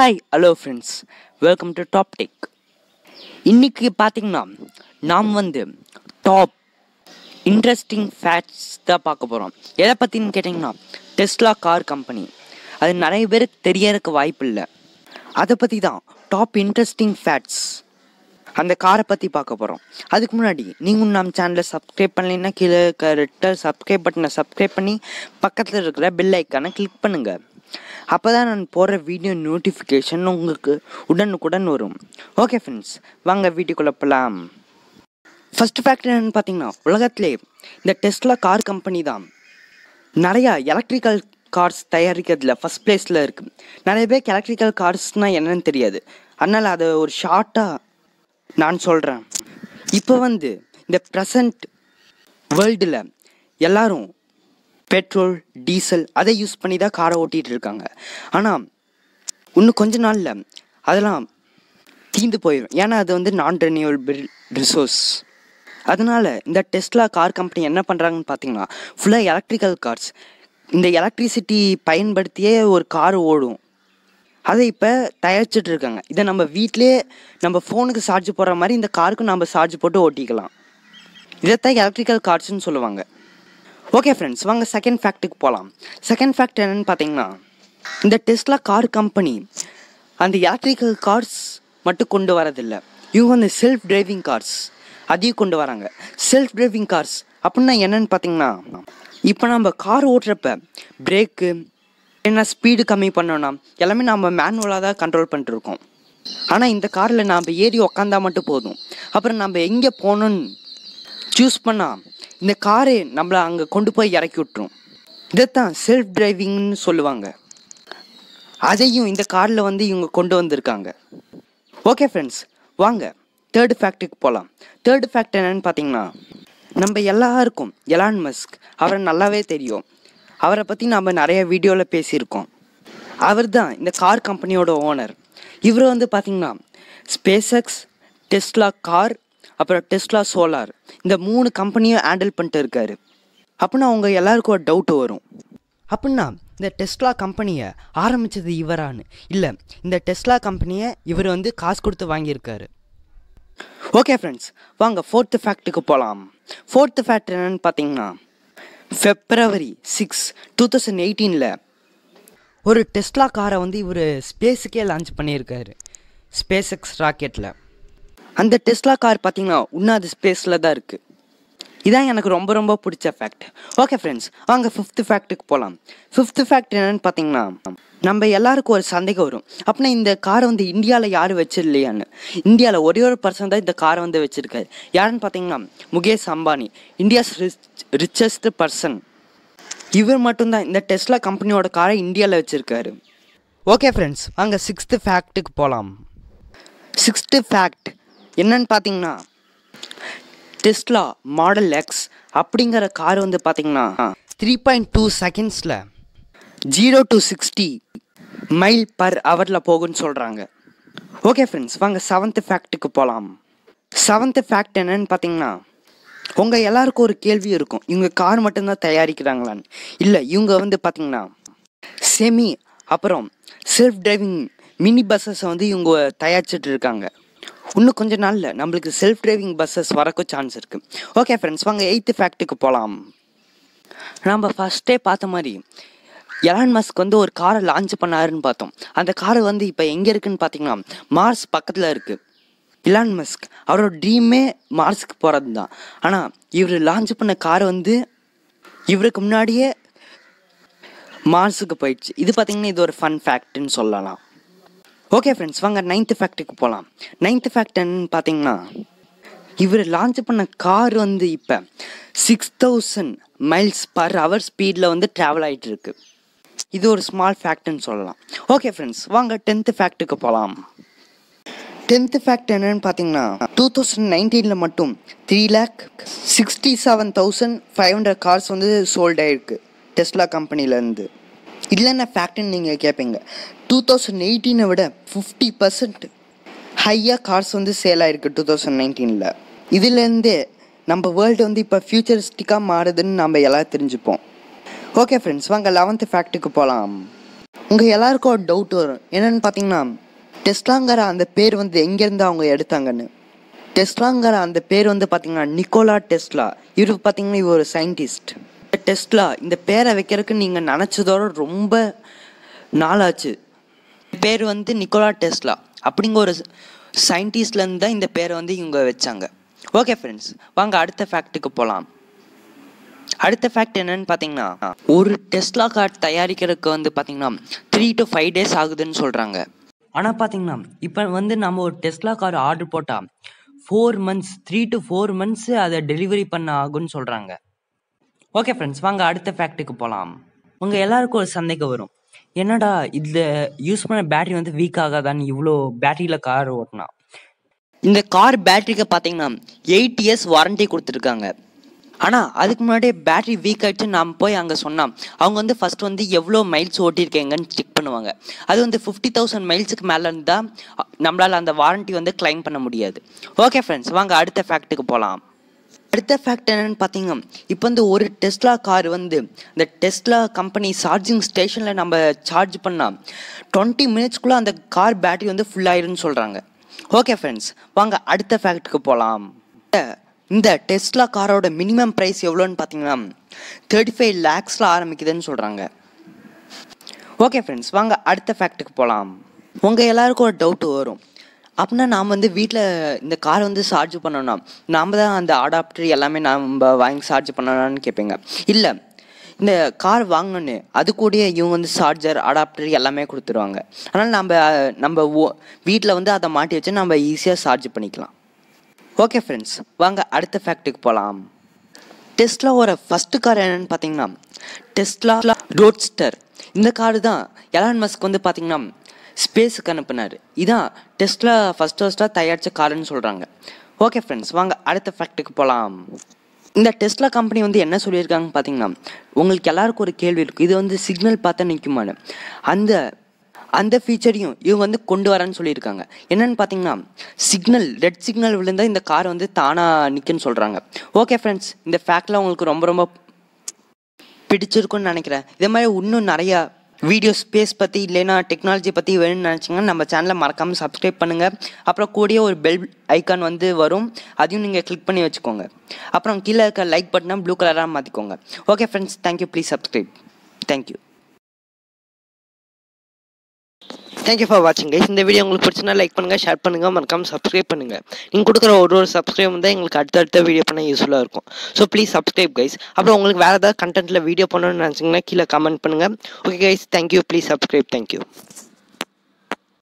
hi hello friends welcome to Top Tech இன்றைக்கி பார்த்தீங்கன்னா நாம் வந்து டாப் இன்ட்ரெஸ்டிங் ஃபேக்ட்ஸ் தான் பார்க்க போகிறோம் எதை பற்றினு கேட்டிங்கன்னா டெஸ்லா கார் கம்பெனி அது நிறைய பேருக்கு தெரியறதுக்கு வாய்ப்பு இல்லை அதை பற்றி தான் டாப் இன்ட்ரெஸ்டிங் ஃபேக்ட்ஸ் அந்த காரை பற்றி பார்க்க போகிறோம் அதுக்கு முன்னாடி நீங்கள் நம்ம சேனலை சப்ஸ்கிரைப் பண்ணலைன்னா கீழே இருக்க சப்ஸ்கிரைப் பட்டனை சப்ஸ்கிரைப் பண்ணி பக்கத்தில் இருக்கிற பெல் ஐக்கானை கிளிக் பண்ணுங்கள் அப்போ தான் நான் போடுற வீடியோ நோட்டிஃபிகேஷன் உங்களுக்கு உடனுக்குடன் வரும் ஓகே ஃப்ரெண்ட்ஸ் வாங்க வீடியோக்குள்ளே போகலாம் ஃபஸ்ட் ஃபேக்ட் என்னென்னு பார்த்தீங்கன்னா உலகத்திலே இந்த டெஸ்ட்ல கார் கம்பெனி தான் நிறையா எலக்ட்ரிக்கல் கார்ஸ் தயாரிக்கிறதுல ஃபஸ்ட் பிளேஸில் இருக்குது நிறைய பேருக்கு எலக்ட்ரிக்கல் கார்ஸ்னால் என்னென்னு தெரியாது அதனால் அதை ஒரு ஷார்ட்டாக நான் சொல்கிறேன் இப்போ வந்து இந்த ப்ரெசண்ட் வேர்ல்டில் எல்லோரும் பெட்ரோல் டீசல் அதை யூஸ் பண்ணி தான் காரை ஓட்டிகிட்டு இருக்காங்க ஆனால் இன்னும் கொஞ்ச நாளில் அதெல்லாம் தீந்து போயிடும் ஏன்னா அது வந்து நான் ரெனியூவல் ரிசோர்ஸ் அதனால் இந்த டெஸ்ட்லா கார் கம்பெனி என்ன பண்ணுறாங்கன்னு பார்த்தீங்கன்னா ஃபுல்லாக எலக்ட்ரிக்கல் கார்ஸ் இந்த எலக்ட்ரிசிட்டி பயன்படுத்தியே ஒரு கார் ஓடும் அதை இப்போ தயாரிச்சுட்டு இருக்காங்க இதை நம்ம வீட்டிலே நம்ம ஃபோனுக்கு சார்ஜ் போடுற மாதிரி இந்த காருக்கும் நம்ம சார்ஜ் போட்டு ஓட்டிக்கலாம் இதைத்தான் எலக்ட்ரிக்கல் கார்ஸ்னு சொல்லுவாங்க ஓகே ஃப்ரெண்ட்ஸ் வாங்க செகண்ட் ஃபேக்ட்டுக்கு போகலாம் செகண்ட் ஃபேக்ட் என்னென்னு பார்த்தீங்கன்னா இந்த டெஸ்ட்லா கார் கம்பெனி அந்த எலக்ட்ரிக்கல் கார்ஸ் மட்டும் கொண்டு வரதில்லை இவங்க அந்த செல்ஃப் டிரைவிங் கார்ஸ் அதையும் கொண்டு வராங்க செல்ஃப் டிரைவிங் கார்ஸ் அப்படின்னா என்னென்னு பார்த்தீங்கன்னா இப்போ நம்ம கார் ஓட்டுறப்ப பிரேக்கு என்ன ஸ்பீடு கம்மி பண்ணோன்னா எல்லாமே நம்ம மேனுவலாக தான் கண்ட்ரோல் பண்ணிட்டுருக்கோம் ஆனால் இந்த காரில் நாம் ஏறி உக்காந்தா மட்டும் போதும் அப்புறம் நம்ம எங்கே போகணுன்னு சூஸ் பண்ணால் இந்த காரே நம்மளை அங்கே கொண்டு போய் இறக்கி விட்டுரும் இதைத்தான் செல்ஃப் டிரைவிங்னு சொல்லுவாங்க அதையும் இந்த காரில் வந்து இவங்க கொண்டு வந்திருக்காங்க ஓகே ஃப்ரெண்ட்ஸ் வாங்க தேர்டு ஃபேக்ட்டுக்கு போகலாம் தேர்டு ஃபேக்ட் என்னன்னு பார்த்தீங்கன்னா நம்ம எல்லாருக்கும் எலான் மஸ்க் அவரை நல்லாவே தெரியும் அவரை பற்றி நம்ம நிறைய வீடியோவில் பேசியிருக்கோம் அவர் தான் இந்த கார் கம்பெனியோட ஓனர் இவர் வந்து பார்த்திங்கன்னா ஸ்பேஸ் எக்ஸ் டெஸ்லா கார் அப்புறம் டெஸ்லா சோலார் இந்த மூணு கம்பெனியும் ஹேண்டில் பண்ணிட்டு இருக்காரு அப்படின்னா அவங்க எல்லாருக்கும் ஒரு டவுட் வரும் அப்படின்னா இந்த டெஸ்லா கம்பெனியை ஆரம்பித்தது இவரான்னு இல்லை இந்த டெஸ்லா கம்பெனியை இவர் வந்து காசு கொடுத்து வாங்கியிருக்காரு ஓகே ஃப்ரெண்ட்ஸ் வாங்க ஃபோர்த்து ஃபேக்ட்டுக்கு போகலாம் ஃபோர்த்து ஃபேக்ட் என்னென்னு பார்த்தீங்கன்னா ஃபெப்ரவரி சிக்ஸ் டூ தௌசண்ட் எயிட்டீனில் ஒரு டெஸ்லா காரை வந்து இவர் ஸ்பேஸுக்கே லான்ச் பண்ணியிருக்காரு ஸ்பேஸ் எக்ஸ் ராக்கெட்டில் அந்த டெஸ்லா கார் பார்த்தீங்கன்னா இன்னும் ஸ்பேஸில் தான் இருக்குது இதான் எனக்கு ரொம்ப ரொம்ப பிடிச்ச ஃபேக்ட் ஓகே ஃப்ரெண்ட்ஸ் வாங்க ஃபிஃப்த்து ஃபேக்ட்டுக்கு போகலாம் ஃபிஃப்த்து ஃபேக்ட் என்னென்னு பார்த்தீங்கன்னா நம்ம எல்லாருக்கும் ஒரு சந்தேகம் வரும் அப்படின்னா இந்த காரை வந்து இந்தியாவில் யாரும் வச்சிருலையான்னு இந்தியாவில் ஒரே ஒரு பர்சன் தான் இந்த காரை வந்து வச்சுருக்காரு யாருன்னு பார்த்தீங்கன்னா Mukesh Ambani India's rich richest person இவர் மட்டும்தான் இந்த டெஸ்லா கம்பெனியோட காரை இந்தியாவில் வச்சுருக்காரு ஓகே ஃப்ரெண்ட்ஸ் வாங்க சிக்ஸ்த்து ஃபேக்ட்டுக்கு போகலாம் சிக்ஸ்த்து ஃபேக்ட் என்னன்னு பார்த்தீங்கன்னா டெஸ்லா மாடல் எக்ஸ் அப்படிங்கிற கார் வந்து பார்த்தீங்கன்னா த்ரீ பாயிண்ட் டூ செகண்ட்ஸில் zero to sixty mile per ஹவரில் போகும்னு சொல்கிறாங்க ஓகே ஃப்ரெண்ட்ஸ் வாங்க செவன்த்து ஃபேக்ட்டுக்கு போகலாம் செவன்த்து ஃபேக்ட் என்னன்னு பார்த்தீங்கன்னா உங்கள் எல்லாருக்கும் ஒரு கேள்வி இருக்கும் இவங்க கார் மட்டும்தான் தயாரிக்கிறாங்களான்னு இல்லை இவங்க வந்து பார்த்தீங்கன்னா செமி அப்புறம் செல்ஃப் டிரைவிங் மினி பஸ்ஸஸை வந்து இவங்க தயாரிச்சிட்டு இருக்காங்க இன்னும் கொஞ்ச நாளில் நம்மளுக்கு செல்ஃப் டிரைவிங் பஸ்ஸஸ் வரக்கும் சான்ஸ் இருக்குது ஓகே ஃப்ரெண்ட்ஸ் வாங்க எயித்து ஃபேக்ட்டுக்கு போகலாம் நம்ம ஃபஸ்ட்டே பார்த்த மாதிரி எலான் மஸ்க் வந்து ஒரு காரை லான்ச் பண்ணாருன்னு பார்த்தோம் அந்த கார் வந்து இப்போ எங்கே இருக்குன்னு பார்த்தீங்கன்னா மார்ஸ் பக்கத்தில் இருக்குது இலான் மஸ்க் அவரோட ட்ரீமே மார்ஸுக்கு போகிறது தான் ஆனால் இவர் லான்ச் பண்ண கார் வந்து இவருக்கு முன்னாடியே மார்ஸுக்கு போயிடுச்சு இது பார்த்திங்கன்னா இது ஒரு ஃபன் ஃபேக்ட்டுன்னு சொல்லலாம் ஓகே ஃப்ரெண்ட்ஸ் வாங்க நைன்த்து ஃபேக்ட்டுக்கு போகலாம் நைன்த்து ஃபேக்ட் என்னன்னு பார்த்தீங்கன்னா இவர் லான்ச் பண்ண கார் வந்து இப்போ six thousand miles per hour ஸ்பீடில் வந்து ட்ராவல் ஆகிட்டு இருக்கு இது ஒரு ஸ்மால் ஃபேக்ட்னு சொல்லலாம் ஓகே ஃப்ரெண்ட்ஸ் வாங்க டென்த்து ஃபேக்ட்டுக்கு போகலாம் டென்த்து ஃபேக்ட் என்னன்னு பார்த்தீங்கன்னா டூ தௌசண்ட் நைன்டீனில் மட்டும் three lakh sixty seven thousand five hundred cars வந்து சோல்ட் ஆகிருக்கு டெஸ்லா கம்பெனிலேருந்து இதில் என்ன நீங்கள் கேட்பீங்க டூ தௌசண்ட் எயிட்டீனை விட ஃபிஃப்டி பர்சன்ட் ஹையாக கார்ஸ் வந்து சேல் ஆகிருக்கு டூ தௌசண்ட் நைன்டீனில் இதுலேருந்தே நம்ம வேர்ல்டு வந்து இப்போ ஃப்யூச்சரிஸ்டிக்காக மாறுதுன்னு நம்ம எல்லாம் தெரிஞ்சுப்போம் ஓகே ஃப்ரெண்ட்ஸ் வாங்க லெவன்த்து ஃபேக்ட்டுக்கு போகலாம் உங்கள் எல்லாருக்கும் ஒரு டவுட் வரும் என்னென்னு பார்த்தீங்கன்னா டெஸ்லாங்கிற அந்த பேர் வந்து எங்கேருந்து அவங்க எடுத்தாங்கன்னு டெஸ்லாங்கிற அந்த பேர் வந்து பார்த்திங்கன்னா நிக்கோலா டெஸ்லா இவர் பார்த்தீங்கன்னா இவர் ஒரு சயின்டிஸ்ட் டெஸ்ட்லா இந்த பேரை வைக்கிறதுக்கு நீங்கள் நினச்சதோட ரொம்ப நாளாச்சு பேர் வந்து நிக்கோலா டெஸ்ட்லா அப்படிங்கிற ஒரு சயின்டிஸ்ட்லேருந்து தான் இந்த பேரை வந்து இவங்க வச்சாங்க ஓகே ஃப்ரெண்ட்ஸ் வாங்க அடுத்த ஃபேக்ட்டுக்கு போகலாம் அடுத்த ஃபேக்ட் என்னன்னு பார்த்தீங்கன்னா ஒரு டெஸ்ட்லா கார்ட் தயாரிக்கிறதுக்கு வந்து பார்த்தீங்கன்னா த்ரீ டு ஃபைவ் டேஸ் ஆகுதுன்னு சொல்கிறாங்க ஆனால் பார்த்தீங்கன்னா இப்போ வந்து நம்ம ஒரு டெஸ்ட்லா கார் ஆர்டர் போட்டால் four months three to four months அதை டெலிவரி பண்ண ஆகும்னு சொல்கிறாங்க ஓகே ஃப்ரெண்ட்ஸ் வாங்க அடுத்த ஃபேக்ட்டுக்கு போகலாம் உங்கள் எல்லாருக்கும் ஒரு சந்தேகம் வரும் என்னடா இதில் யூஸ் பண்ண பேட்டரி வந்து வீக் ஆகாதான்னு இவ்வளோ பேட்டரியில் கார் ஓட்டினா இந்த கார் பேட்டரிக்கு பார்த்தீங்கன்னா எயிட் இயர்ஸ் வாரண்டி கொடுத்துருக்காங்க ஆனால் அதுக்கு முன்னாடியே பேட்டரி வீக் ஆகிடுச்சு நாம் போய் அங்கே சொன்னால் அவங்க வந்து ஃபஸ்ட் வந்து எவ்வளோ மைல்ஸ் ஓட்டியிருக்கேங்கன்னு செக் பண்ணுவாங்க அது வந்து ஃபிஃப்டி தௌசண்ட் மைல்ஸுக்கு மேலே இருந்தால் நம்மளால் அந்த வாரண்ட்டி வந்து கிளைம் பண்ண முடியாது ஓகே ஃப்ரெண்ட்ஸ் வாங்க அடுத்த ஃபேக்ட்டுக்கு போகலாம் அடுத்த ஃபேக்ட் என்னென்னு பார்த்தீங்க இப்போ வந்து ஒரு டெஸ்ட்லா கார் வந்து இந்த டெஸ்ட்லா கம்பெனி சார்ஜிங் ஸ்டேஷனில் நம்ம சார்ஜ் பண்ணால் டுவெண்ட்டி மினிட்ஸ்க்குள்ளே அந்த கார் பேட்டரி வந்து ஃபுல் சொல்கிறாங்க ஓகே ஃப்ரெண்ட்ஸ் வாங்க அடுத்த ஃபேக்ட்டுக்கு போகலாம் இந்த டெஸ்ட்லா காரோட மினிமம் ப்ரைஸ் எவ்வளோன்னு பார்த்தீங்கன்னா தேர்ட்டி ஃபைவ் லேக்ஸில் ஆரம்பிக்குதுன்னு சொல்கிறாங்க ஓகே ஃப்ரெண்ட்ஸ் வாங்க அடுத்த ஃபேக்ட்டுக்கு போகலாம் உங்கள் எல்லாருக்கும் ஒரு டவுட்டு வரும் அப்படின்னா நாம் வந்து வீட்டில் இந்த கார் வந்து சார்ஜ் பண்ணோன்னா நாம் தான் அந்த அடாப்டர் எல்லாமே நம்ம வாங்கி சார்ஜ் பண்ணணும்னு கேட்பீங்க இல்லை இந்த கார் வாங்கினோன்னு அது கூட இவங்க வந்து சார்ஜர் அடாப்டர் எல்லாமே கொடுத்துருவாங்க அதனால் நம்ம நம்ம ஓ வீட்டில் வந்து அதை மாட்டி வச்சு நம்ம ஈஸியாக சார்ஜ் பண்ணிக்கலாம் ஓகே ஃப்ரெண்ட்ஸ் வாங்க அடுத்த ஃபேக்ட்ரிக்கு போகலாம் டெஸ்ட்லா ஒரு ஃபஸ்ட்டு கார் என்னென்னு பார்த்தீங்கன்னா டெஸ்ட்லா ரோட்ஸ்டர் இந்த கார் தான் எலான் மஸ்க் வந்து பார்த்தீங்கன்னா ஸ்பேஸுக்கு அனுப்புனார் இதான் டெஸ்ட்ல ஃபஸ்ட் ஃபஸ்ட்டாக தயாரித்த காருன்னு சொல்கிறாங்க ஓகே ஃப்ரெண்ட்ஸ் வாங்க அடுத்த ஃபேக்ட்டுக்கு போகலாம் இந்த டெஸ்ட்லா கம்பெனி வந்து என்ன சொல்லியிருக்காங்கன்னு பார்த்தீங்கன்னா உங்களுக்கு எல்லாருக்கும் ஒரு கேள்வி இருக்குது இது வந்து சிக்னல் பார்த்தா நிற்குமானு அந்த அந்த ஃபீச்சரையும் இவங்க வந்து கொண்டு வரேன்னு சொல்லியிருக்காங்க என்னென்னு பார்த்தீங்கன்னா சிக்னல் ரெட் சிக்னல் விழுந்தால் இந்த கார் வந்து தானாக நிற்குன்னு சொல்கிறாங்க ஓகே ஃப்ரெண்ட்ஸ் இந்த ஃபேக்ட்லாம் உங்களுக்கு ரொம்ப ரொம்ப பிடிச்சிருக்குன்னு நினைக்கிறேன் இதே மாதிரி இன்னும் நிறையா வீடியோ ஸ்பேஸ் பற்றி இல்லைன்னா டெக்னாலஜி பற்றி வேணும்னு நினச்சிங்கன்னா நம்ம சேனலை மறக்காமல் சப்ஸ்கிரைப் பண்ணுங்கள் அப்புறம் கூடிய ஒரு பெல் ஐக்கான் வந்து வரும் அதையும் நீங்கள் கிளிக் பண்ணி வச்சுக்கோங்க அப்புறம் கீழே இருக்க லைக் பட்டனை ப்ளூ கலராக மாற்றிக்கோங்க okay friends thank you please subscribe thank you thank you for வாட்சிங் கைஸ் இந்த வீடியோ உங்களுக்கு பிடிச்சினா லைக் பண்ணுங்கள் ஷேர் பண்ணுங்கள் மறக்காமல் சப்ஸ்கிரைப் பண்ணுங்கள் நீங்கள் கொடுக்குற ஒரு ஒரு சப்ஸ்கிரைப் வந்து எங்களுக்கு அடுத்தடுத்த வீடியோ பண்ண யூஸ்ஃபுல்லாக இருக்கும் ஸோ ப்ளீஸ் சப்ஸ்கிரைப் கைஸ் அப்புறம் உங்களுக்கு வேறு ஏதாவது கண்டென்ட்டில் வீடியோ பண்ணணும்னு நினச்சிங்கன்னா கீழே கமெண்ட் பண்ணுங்கள் okay guys thank you please subscribe thank you